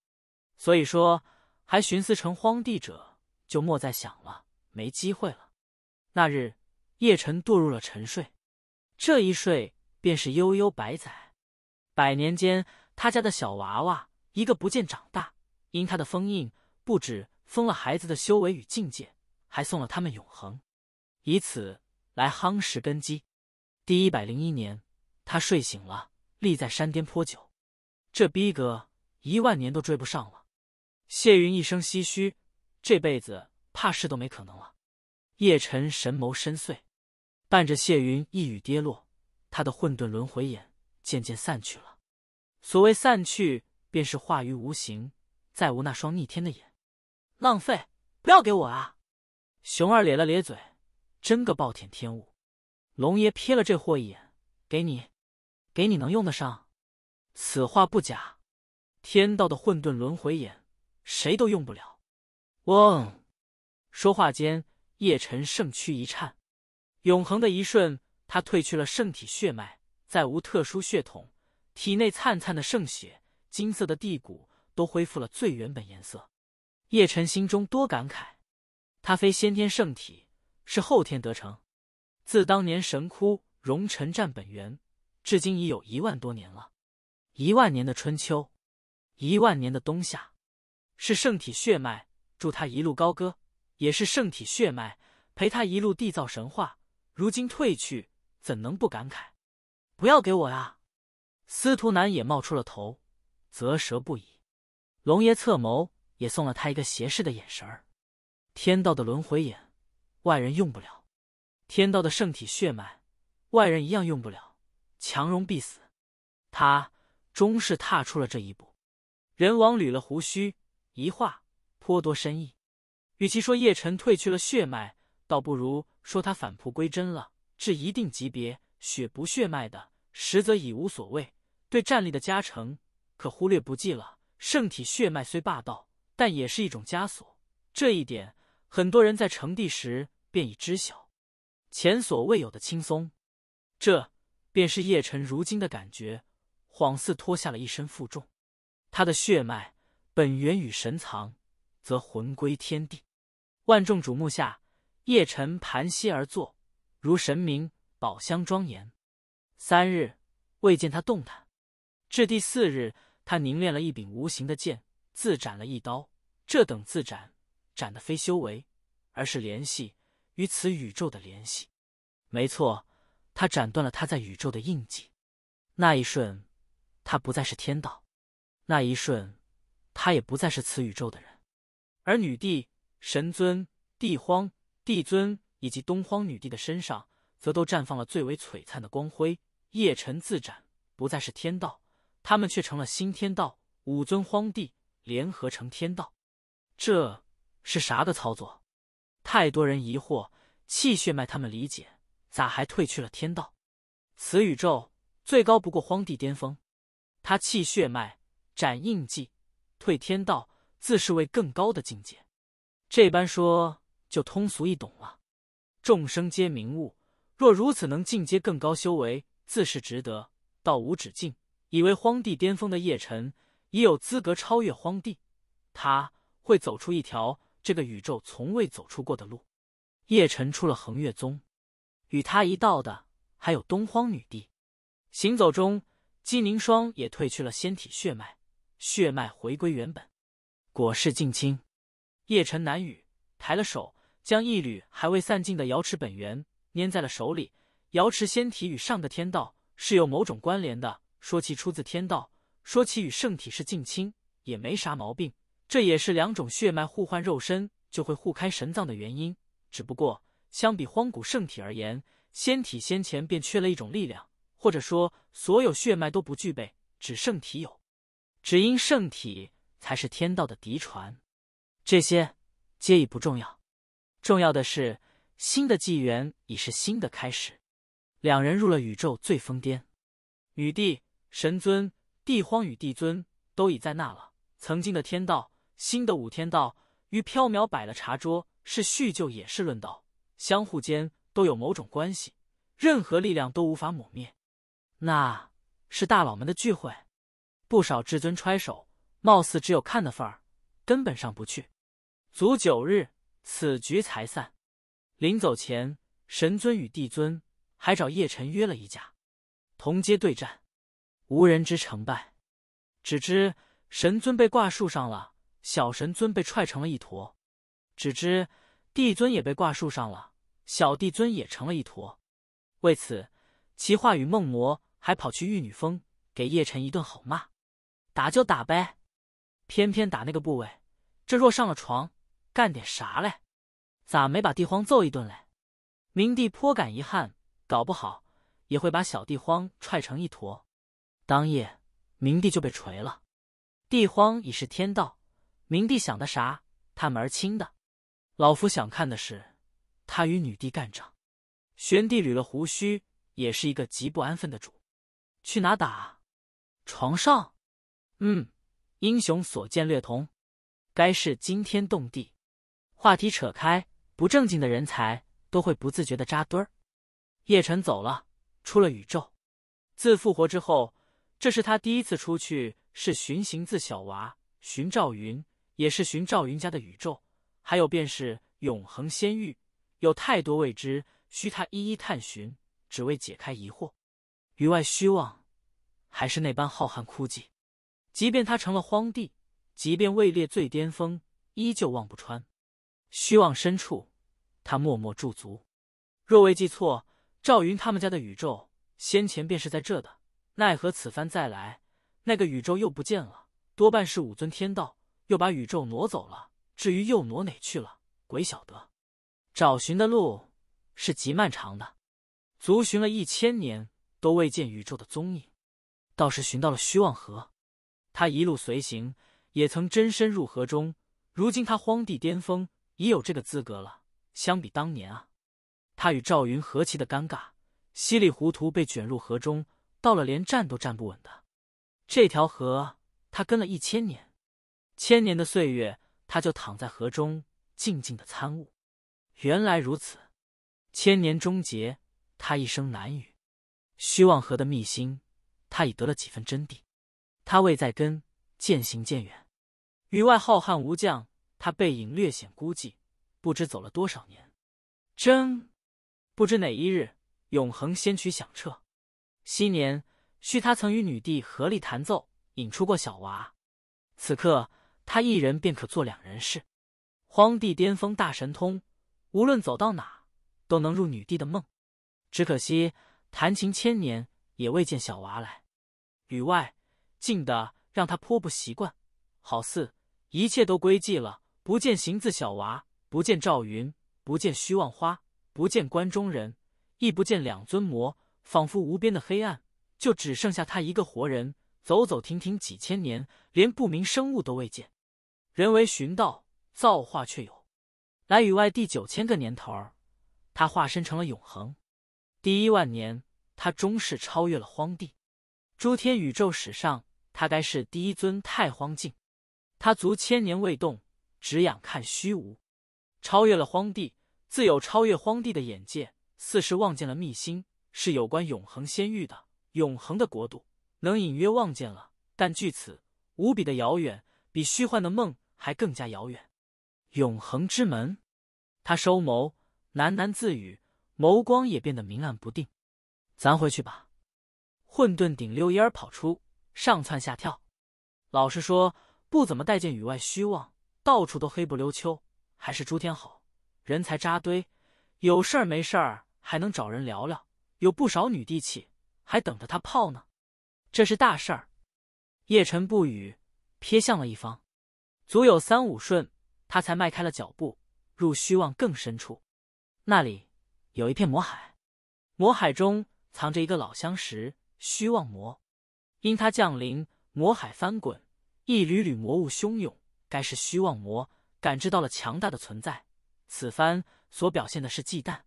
所以说，还寻思成荒地者，就莫再想了，没机会了。那日，叶辰堕入了沉睡，这一睡便是悠悠百载。百年间，他家的小娃娃一个不见长大，因他的封印不止封了孩子的修为与境界，还送了他们永恒。以此来夯实根基。第一百零一年，他睡醒了，立在山巅颇久，这逼格一万年都追不上了。谢云一声唏嘘，这辈子怕是都没可能了。叶辰神眸深邃，伴着谢云一语跌落，他的混沌轮回眼渐渐散去了。所谓散去，便是化于无形，再无那双逆天的眼。浪费，不要给我啊！熊二咧了咧嘴。真个暴殄天物！龙爷瞥了这货一眼，给你，给你能用得上？此话不假，天道的混沌轮回眼，谁都用不了。嗡！说话间，叶辰圣躯一颤，永恒的一瞬，他褪去了圣体血脉，再无特殊血统，体内灿灿的圣血、金色的地骨都恢复了最原本颜色。叶辰心中多感慨，他非先天圣体。是后天得成，自当年神窟融尘战本源，至今已有一万多年了。一万年的春秋，一万年的冬夏，是圣体血脉助他一路高歌，也是圣体血脉陪他一路缔造神话。如今退去，怎能不感慨？不要给我呀！司徒南也冒出了头，啧舌不已。龙爷侧眸也送了他一个斜视的眼神儿。天道的轮回眼。外人用不了，天道的圣体血脉，外人一样用不了，强融必死。他终是踏出了这一步。人王捋了胡须，一话颇多深意。与其说叶辰褪去了血脉，倒不如说他返璞归真了。至一定级别，血不血脉的，实则已无所谓，对战力的加成可忽略不计了。圣体血脉虽霸道，但也是一种枷锁。这一点，很多人在成帝时。便已知晓，前所未有的轻松，这便是叶辰如今的感觉，恍似脱下了一身负重。他的血脉、本源与神藏，则魂归天地。万众瞩目下，叶晨盘膝而坐，如神明，宝相庄严。三日未见他动弹，至第四日，他凝练了一柄无形的剑，自斩了一刀。这等自斩，斩的非修为，而是联系。与此宇宙的联系，没错，他斩断了他在宇宙的印记。那一瞬，他不再是天道；那一瞬，他也不再是此宇宙的人。而女帝、神尊、帝荒、帝尊以及东荒女帝的身上，则都绽放了最为璀璨的光辉。夜辰自斩，不再是天道，他们却成了新天道。五尊荒帝联合成天道，这是啥个操作？太多人疑惑，气血脉他们理解，咋还退去了天道？此宇宙最高不过荒地巅峰，他气血脉斩印记退天道，自是为更高的境界。这般说就通俗易懂了，众生皆明悟。若如此能进阶更高修为，自是值得。道无止境，以为荒地巅峰的叶辰，已有资格超越荒地，他会走出一条。这个宇宙从未走出过的路，叶辰出了恒月宗，与他一道的还有东荒女帝。行走中，姬凝霜也褪去了仙体血脉，血脉回归原本，果是近亲。叶辰难语，抬了手，将一缕还未散尽的瑶池本源捏在了手里。瑶池仙体与上个天道是有某种关联的，说其出自天道，说其与圣体是近亲，也没啥毛病。这也是两种血脉互换肉身就会互开神脏的原因。只不过相比荒古圣体而言，仙体先前便缺了一种力量，或者说所有血脉都不具备，只圣体有。只因圣体才是天道的嫡传。这些，皆已不重要。重要的是，新的纪元已是新的开始。两人入了宇宙最疯癫，女帝、神尊、帝荒与帝尊都已在那了。曾经的天道。新的五天道与缥缈摆了茶桌，是叙旧也是论道，相互间都有某种关系，任何力量都无法抹灭。那是大佬们的聚会，不少至尊揣手，貌似只有看的份儿，根本上不去。足九日，此局才散。临走前，神尊与帝尊还找叶辰约了一架，同阶对战，无人知成败，只知神尊被挂树上了。小神尊被踹成了一坨，只知帝尊也被挂树上了，小帝尊也成了一坨。为此，奇化与梦魔还跑去玉女峰给叶辰一顿好骂，打就打呗，偏偏打那个部位。这若上了床，干点啥嘞？咋没把帝荒揍一顿嘞？明帝颇感遗憾，搞不好也会把小地荒踹成一坨。当夜，明帝就被锤了。帝荒已是天道。明帝想的啥？他门儿清的。老夫想看的是他与女帝干仗。玄帝捋了胡须，也是一个极不安分的主。去哪打？床上？嗯，英雄所见略同，该是惊天动地。话题扯开，不正经的人才都会不自觉的扎堆儿。叶辰走了，出了宇宙。自复活之后，这是他第一次出去，是寻行字小娃，寻赵云。也是寻赵云家的宇宙，还有便是永恒仙域，有太多未知，需他一一探寻，只为解开疑惑。域外虚妄，还是那般浩瀚枯寂。即便他成了荒地，即便位列最巅峰，依旧望不穿虚妄深处。他默默驻足。若未记错，赵云他们家的宇宙先前便是在这的，奈何此番再来，那个宇宙又不见了，多半是武尊天道。就把宇宙挪走了，至于又挪哪去了，鬼晓得。找寻的路是极漫长的，足寻了一千年都未见宇宙的踪影，倒是寻到了虚妄河。他一路随行，也曾真身入河中。如今他荒地巅峰，已有这个资格了。相比当年啊，他与赵云何其的尴尬，稀里糊涂被卷入河中，到了连站都站不稳的这条河，他跟了一千年。千年的岁月，他就躺在河中静静的参悟。原来如此，千年终结，他一生难语。虚妄河的秘心，他已得了几分真谛。他未在根，渐行渐远。域外浩瀚无疆，他背影略显孤寂。不知走了多少年，争不知哪一日，永恒仙曲响彻。昔年，须他曾与女帝合力弹奏，引出过小娃。此刻。他一人便可做两人事，荒地巅峰大神通，无论走到哪都能入女帝的梦。只可惜弹琴千年也未见小娃来。雨外静的让他颇不习惯，好似一切都归寂了，不见行字小娃，不见赵云，不见虚望花，不见关中人，亦不见两尊魔，仿佛无边的黑暗，就只剩下他一个活人。走走停停几千年，连不明生物都未见。人为寻道，造化却有。来宇外第九千个年头儿，他化身成了永恒。第一万年，他终是超越了荒地。诸天宇宙史上，他该是第一尊太荒境。他足千年未动，只仰看虚无。超越了荒地，自有超越荒地的眼界，似是望见了秘心，是有关永恒仙域的永恒的国度。能隐约望见了，但据此无比的遥远，比虚幻的梦还更加遥远。永恒之门，他收眸，喃喃自语，眸光也变得明暗不定。咱回去吧。混沌顶溜烟儿跑出，上蹿下跳。老实说，不怎么待见雨外虚妄，到处都黑不溜秋，还是诸天好，人才扎堆，有事儿没事儿还能找人聊聊，有不少女地气，还等着他泡呢。这是大事儿，叶辰不语，瞥向了一方，足有三五瞬，他才迈开了脚步，入虚妄更深处。那里有一片魔海，魔海中藏着一个老相识——虚妄魔。因他降临，魔海翻滚，一缕缕魔物汹涌，该是虚妄魔感知到了强大的存在，此番所表现的是忌惮。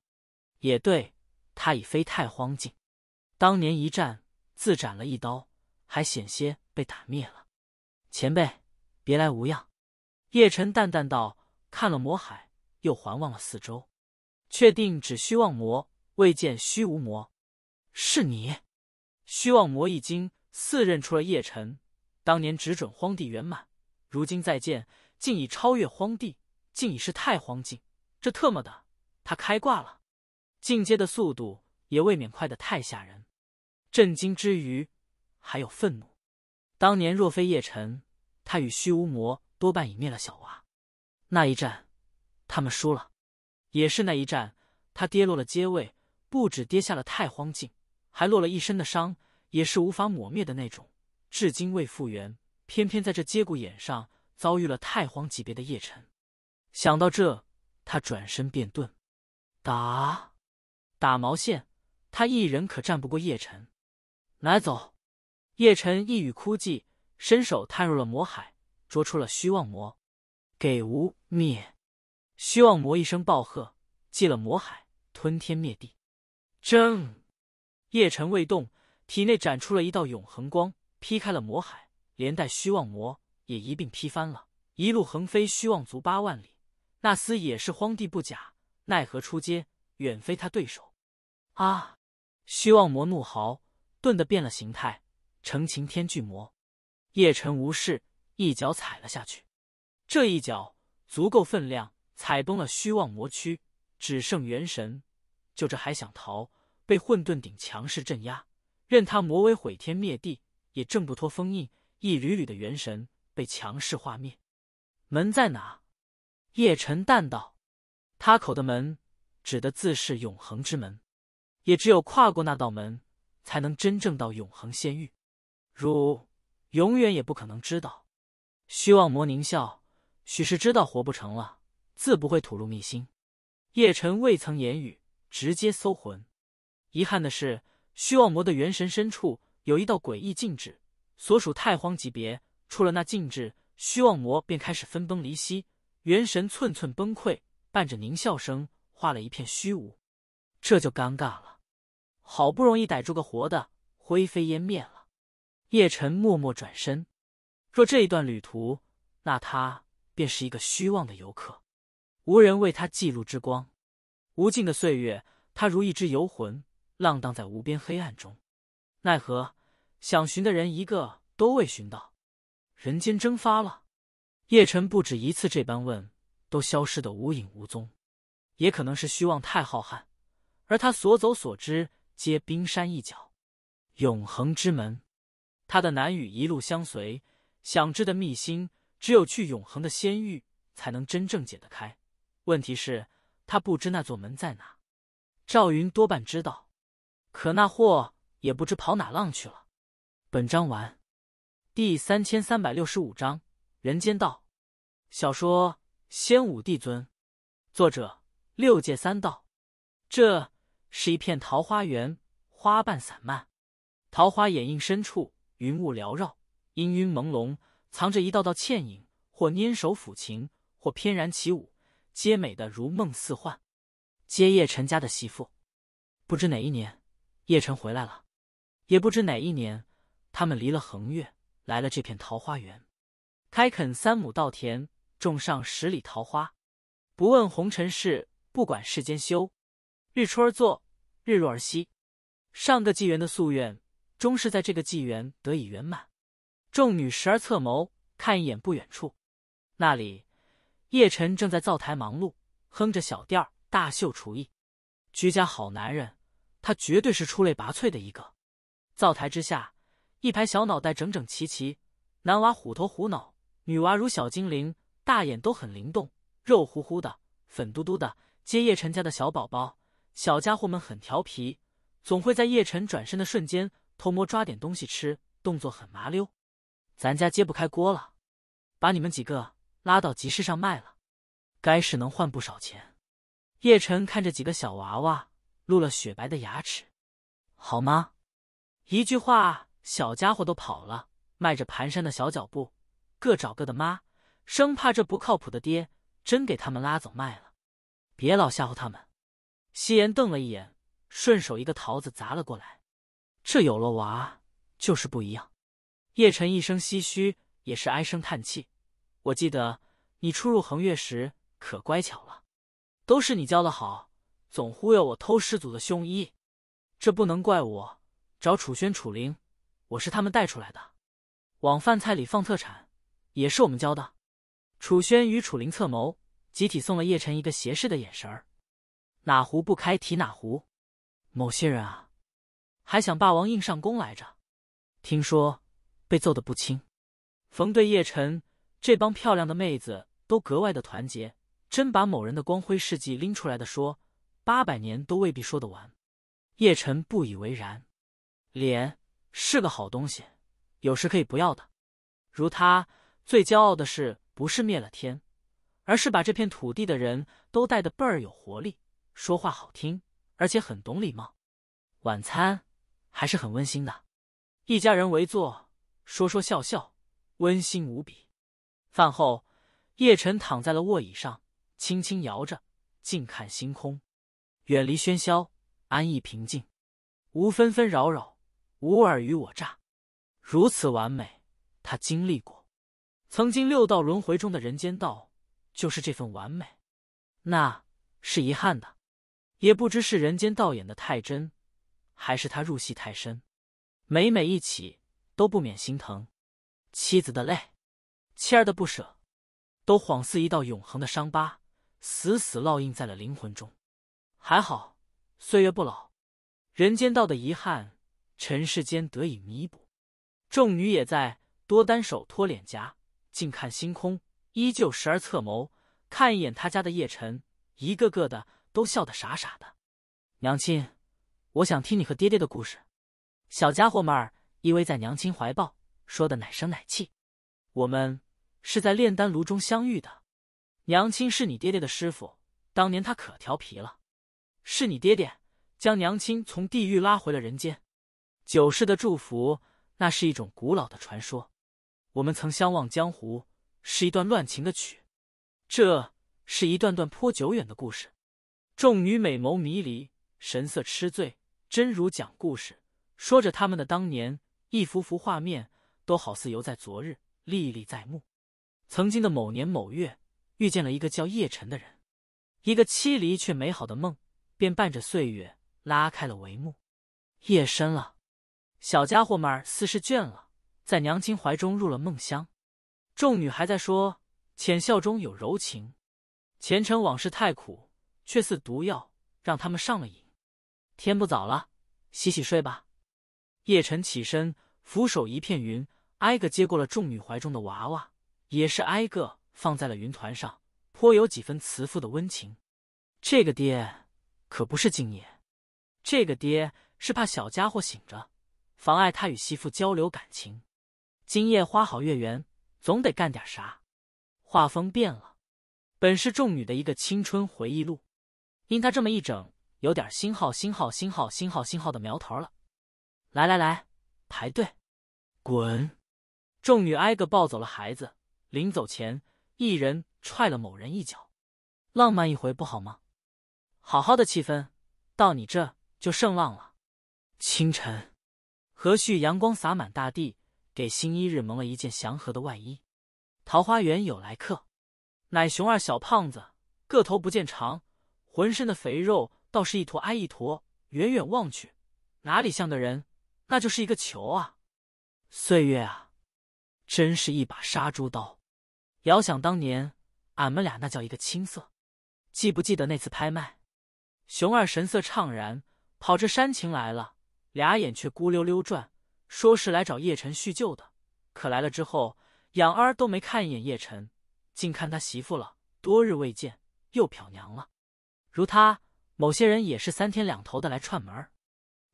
也对，他已非太荒境，当年一战。自斩了一刀，还险些被打灭了。前辈，别来无恙。叶辰淡淡道，看了魔海，又环望了四周，确定只虚妄魔未见虚无魔。是你？虚妄魔一惊，似认出了叶辰。当年只准荒地圆满，如今再见，竟已超越荒地，竟已是太荒境。这特么的，他开挂了！进阶的速度也未免快得太吓人。震惊之余，还有愤怒。当年若非叶辰，他与虚无魔多半已灭了小娃。那一战，他们输了。也是那一战，他跌落了阶位，不止跌下了太荒境，还落了一身的伤，也是无法抹灭的那种，至今未复原。偏偏在这节骨眼上，遭遇了太荒级别的叶辰。想到这，他转身便遁。打？打毛线？他一人可战不过叶辰。拿走！叶辰一语枯寂，伸手探入了魔海，捉出了虚妄魔，给吾灭！虚妄魔一声暴喝，祭了魔海，吞天灭地。正叶辰未动，体内展出了一道永恒光，劈开了魔海，连带虚妄魔也一并劈翻了，一路横飞虚妄族八万里。那厮也是荒地不假，奈何出街，远非他对手。啊！虚妄魔怒嚎。顿的变了形态，成擎天巨魔。叶辰无视，一脚踩了下去。这一脚足够分量，踩崩了虚妄魔躯，只剩元神。就这还想逃？被混沌顶强势镇压，任他魔威毁天灭地，也挣不脱封印。一缕缕的元神被强势化灭。门在哪？叶辰淡道：“他口的门，指的自是永恒之门。也只有跨过那道门。”才能真正到永恒仙域，汝永远也不可能知道。虚妄魔狞笑，许是知道活不成了，自不会吐露秘心。叶辰未曾言语，直接搜魂。遗憾的是，虚妄魔的元神深处有一道诡异禁制，所属太荒级别。出了那禁制，虚妄魔便开始分崩离析，元神寸寸崩溃，伴着狞笑声化了一片虚无。这就尴尬了。好不容易逮住个活的，灰飞烟灭了。叶辰默默转身。若这一段旅途，那他便是一个虚妄的游客，无人为他记录之光。无尽的岁月，他如一只游魂，浪荡在无边黑暗中。奈何想寻的人，一个都未寻到，人间蒸发了。叶辰不止一次这般问，都消失的无影无踪。也可能是虚妄太浩瀚，而他所走所知。皆冰山一角，永恒之门，他的南语一路相随。想知的秘辛，只有去永恒的仙域才能真正解得开。问题是，他不知那座门在哪。赵云多半知道，可那货也不知跑哪浪去了。本章完。第三千三百六十五章：人间道。小说《仙武帝尊》，作者：六界三道。这。是一片桃花源，花瓣散漫，桃花掩映深处，云雾缭绕，氤氲朦胧，藏着一道道倩影，或拈手抚琴，或翩然起舞，皆美得如梦似幻。接叶辰家的媳妇，不知哪一年，叶辰回来了，也不知哪一年，他们离了恒月，来了这片桃花源，开垦三亩稻田，种上十里桃花，不问红尘事，不管世间修。日出而作，日落而息。上个纪元的夙愿，终是在这个纪元得以圆满。众女时而侧眸，看一眼不远处，那里叶辰正在灶台忙碌，哼着小调，大秀厨艺。居家好男人，他绝对是出类拔萃的一个。灶台之下，一排小脑袋整整齐齐，男娃虎头虎脑，女娃如小精灵，大眼都很灵动，肉乎乎的，粉嘟嘟的。接叶辰家的小宝宝。小家伙们很调皮，总会在叶晨转身的瞬间偷摸抓点东西吃，动作很麻溜。咱家揭不开锅了，把你们几个拉到集市上卖了，该是能换不少钱。叶晨看着几个小娃娃露了雪白的牙齿，好吗？一句话，小家伙都跑了，迈着蹒跚的小脚步，各找各的妈，生怕这不靠谱的爹真给他们拉走卖了。别老吓唬他们。夕颜瞪了一眼，顺手一个桃子砸了过来。这有了娃就是不一样。叶辰一声唏嘘，也是唉声叹气。我记得你初入恒月时可乖巧了，都是你教的好，总忽悠我偷师祖的胸衣。这不能怪我，找楚轩、楚灵，我是他们带出来的。往饭菜里放特产，也是我们教的。楚轩与楚灵策谋，集体送了叶辰一个斜视的眼神儿。哪壶不开提哪壶，某些人啊，还想霸王硬上弓来着，听说被揍得不轻。冯对叶晨，这帮漂亮的妹子都格外的团结，真把某人的光辉事迹拎出来的说，八百年都未必说得完。叶辰不以为然，脸是个好东西，有时可以不要的。如他最骄傲的事，不是灭了天，而是把这片土地的人都带得倍儿有活力。说话好听，而且很懂礼貌。晚餐还是很温馨的，一家人围坐，说说笑笑，温馨无比。饭后，叶晨躺在了卧椅上，轻轻摇着，静看星空，远离喧嚣，安逸平静，无纷纷扰扰，无尔虞我诈，如此完美。他经历过，曾经六道轮回中的人间道，就是这份完美，那是遗憾的。也不知是人间道演的太真，还是他入戏太深，每每一起都不免心疼妻子的泪，妻儿的不舍，都恍似一道永恒的伤疤，死死烙印在了灵魂中。还好岁月不老，人间道的遗憾，尘世间得以弥补。众女也在多单手托脸颊，静看星空，依旧时而侧眸看一眼他家的叶辰，一个个的。都笑得傻傻的，娘亲，我想听你和爹爹的故事。小家伙们依偎在娘亲怀抱，说的奶声奶气。我们是在炼丹炉中相遇的，娘亲是你爹爹的师傅，当年他可调皮了。是你爹爹将娘亲从地狱拉回了人间。九世的祝福，那是一种古老的传说。我们曾相望江湖，是一段乱情的曲。这是一段段颇久远的故事。众女美眸迷离，神色痴醉，真如讲故事，说着他们的当年，一幅幅画面都好似犹在昨日，历历在目。曾经的某年某月，遇见了一个叫叶辰的人，一个凄离却美好的梦，便伴着岁月拉开了帷幕。夜深了，小家伙们似是倦了，在娘亲怀中入了梦乡。众女还在说，浅笑中有柔情，前尘往事太苦。却似毒药，让他们上了瘾。天不早了，洗洗睡吧。叶晨起身，扶手一片云，挨个接过了众女怀中的娃娃，也是挨个放在了云团上，颇有几分慈父的温情。这个爹可不是敬业，这个爹是怕小家伙醒着，妨碍他与媳妇交流感情。今夜花好月圆，总得干点啥。画风变了，本是众女的一个青春回忆录。因他这么一整，有点新号新号新号新号新号的苗头了。来来来，排队，滚！众女挨个抱走了孩子，临走前一人踹了某人一脚。浪漫一回不好吗？好好的气氛到你这就盛浪了。清晨，和煦阳光洒满大地，给新一日蒙了一件祥和的外衣。桃花源有来客，乃熊二小胖子，个头不见长。浑身的肥肉倒是一坨挨一坨，远远望去，哪里像个人？那就是一个球啊！岁月啊，真是一把杀猪刀。遥想当年，俺们俩那叫一个青涩。记不记得那次拍卖？熊二神色怅然，跑着煽情来了，俩眼却孤溜溜转，说是来找叶晨叙旧的。可来了之后，养儿都没看一眼叶晨，竟看他媳妇了。多日未见，又瞟娘了。如他，某些人也是三天两头的来串门儿，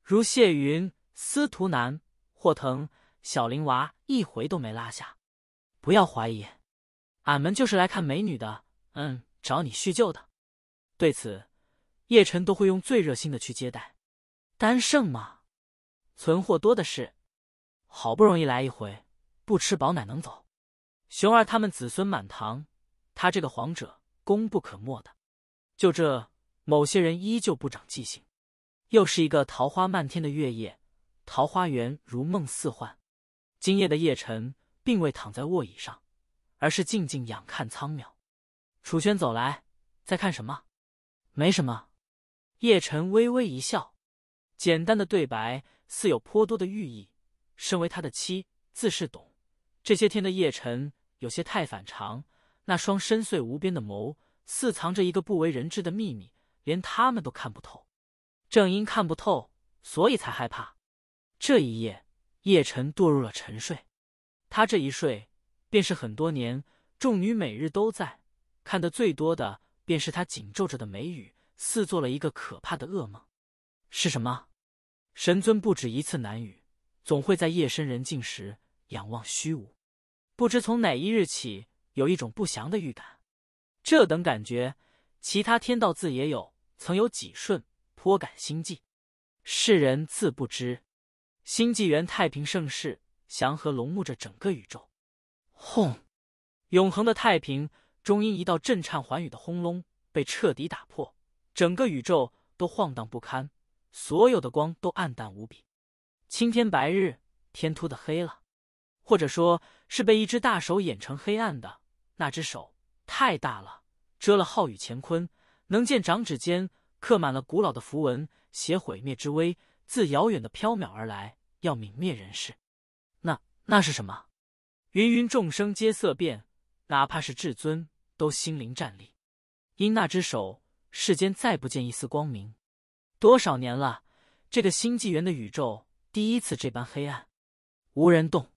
如谢云、司徒南、霍腾、小林娃，一回都没落下。不要怀疑，俺们就是来看美女的，嗯，找你叙旧的。对此，叶晨都会用最热心的去接待。丹胜嘛，存货多的是，好不容易来一回，不吃饱奶能走？熊二他们子孙满堂，他这个皇者功不可没的，就这。某些人依旧不长记性，又是一个桃花漫天的月夜，桃花源如梦似幻。今夜的叶辰并未躺在卧椅上，而是静静仰看苍渺。楚轩走来，在看什么？没什么。叶辰微微一笑，简单的对白似有颇多的寓意。身为他的妻，自是懂。这些天的叶辰有些太反常，那双深邃无边的眸似藏着一个不为人知的秘密。连他们都看不透，正因看不透，所以才害怕。这一夜，叶晨堕入了沉睡，他这一睡便是很多年。众女每日都在看的最多的，便是他紧皱着的眉宇，似做了一个可怕的噩梦。是什么？神尊不止一次难语，总会在夜深人静时仰望虚无。不知从哪一日起，有一种不祥的预感。这等感觉，其他天道自也有。曾有几瞬颇感心悸，世人自不知。新纪元太平盛世，祥和笼罩着整个宇宙。轰！永恒的太平，终因一道震颤寰宇的轰隆被彻底打破，整个宇宙都晃荡不堪，所有的光都暗淡无比。青天白日，天突的黑了，或者说，是被一只大手掩成黑暗的。那只手太大了，遮了浩宇乾坤。能见掌指间刻满了古老的符文，携毁灭之威自遥远的缥缈而来，要泯灭人世。那那是什么？芸芸众生皆色变，哪怕是至尊都心灵战栗。因那只手，世间再不见一丝光明。多少年了，这个新纪元的宇宙第一次这般黑暗。无人动，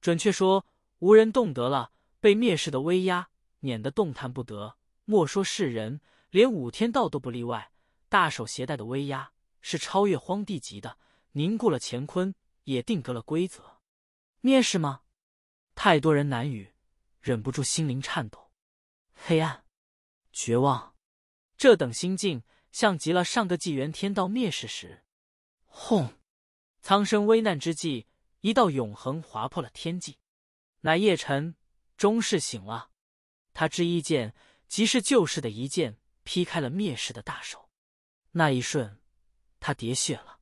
准确说，无人动得了。被灭世的威压碾得动弹不得。莫说世人。连五天道都不例外，大手携带的威压是超越荒地级的，凝固了乾坤，也定格了规则。灭世吗？太多人难语，忍不住心灵颤抖。黑暗，绝望，这等心境，像极了上个纪元天道灭世时。轰！苍生危难之际，一道永恒划破了天际，乃叶晨终是醒了。他之一剑，即是旧世的一剑。劈开了灭世的大手，那一瞬，他喋血了。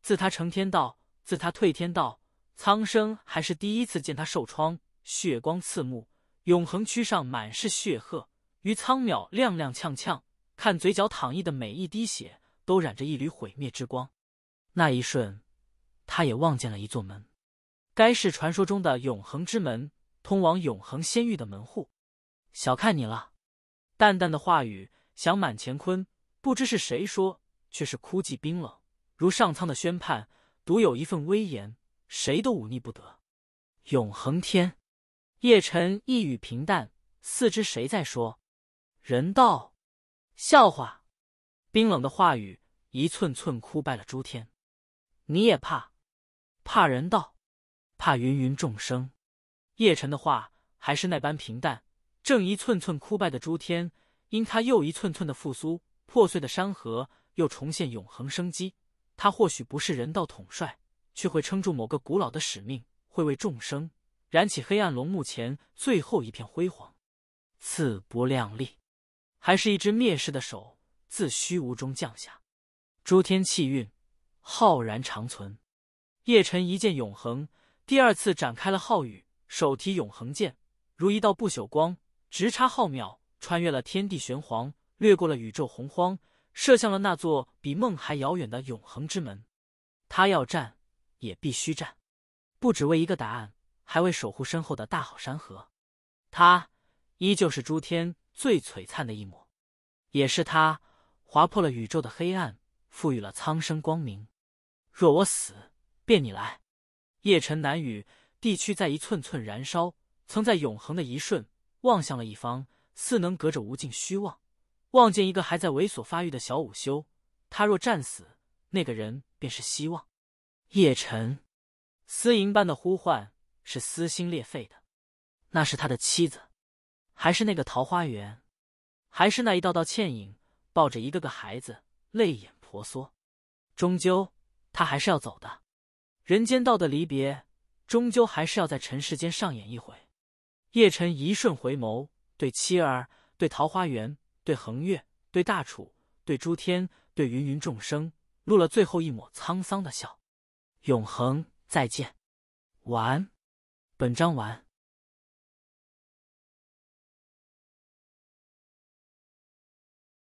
自他成天道，自他退天道，苍生还是第一次见他受创，血光刺目，永恒躯上满是血褐，于苍渺踉踉跄跄，看嘴角淌溢的每一滴血，都染着一缕毁灭之光。那一瞬，他也望见了一座门，该是传说中的永恒之门，通往永恒仙域的门户。小看你了，淡淡的话语。想满乾坤，不知是谁说，却是枯寂冰冷，如上苍的宣判，独有一份威严，谁都忤逆不得。永恒天，叶辰一语平淡，似知谁在说。人道，笑话，冰冷的话语一寸寸枯败了诸天。你也怕，怕人道，怕芸芸众生。叶辰的话还是那般平淡，正一寸寸枯败的诸天。因他又一寸寸的复苏，破碎的山河又重现永恒生机。他或许不是人道统帅，却会撑住某个古老的使命，会为众生燃起黑暗龙目前最后一片辉煌。自不量力，还是一只灭世的手自虚无中降下，诸天气运浩然长存。叶辰一剑永恒，第二次展开了浩宇，手提永恒剑，如一道不朽光，直插浩渺。穿越了天地玄黄，掠过了宇宙洪荒，射向了那座比梦还遥远的永恒之门。他要战，也必须战，不只为一个答案，还为守护身后的大好山河。他依旧是诸天最璀璨的一抹，也是他划破了宇宙的黑暗，赋予了苍生光明。若我死，便你来。夜沉难雨，地区在一寸寸燃烧，曾在永恒的一瞬望向了一方。似能隔着无尽虚妄，望见一个还在猥琐发育的小午休。他若战死，那个人便是希望。叶晨，私吟般的呼唤是撕心裂肺的。那是他的妻子，还是那个桃花源，还是那一道道倩影，抱着一个个孩子，泪眼婆娑。终究，他还是要走的。人间道的离别，终究还是要在尘世间上演一回。叶晨一瞬回眸。对妻儿，对桃花源，对恒月，对大楚，对诸天，对芸芸众生，露了最后一抹沧桑的笑。永恒，再见。完。本章完。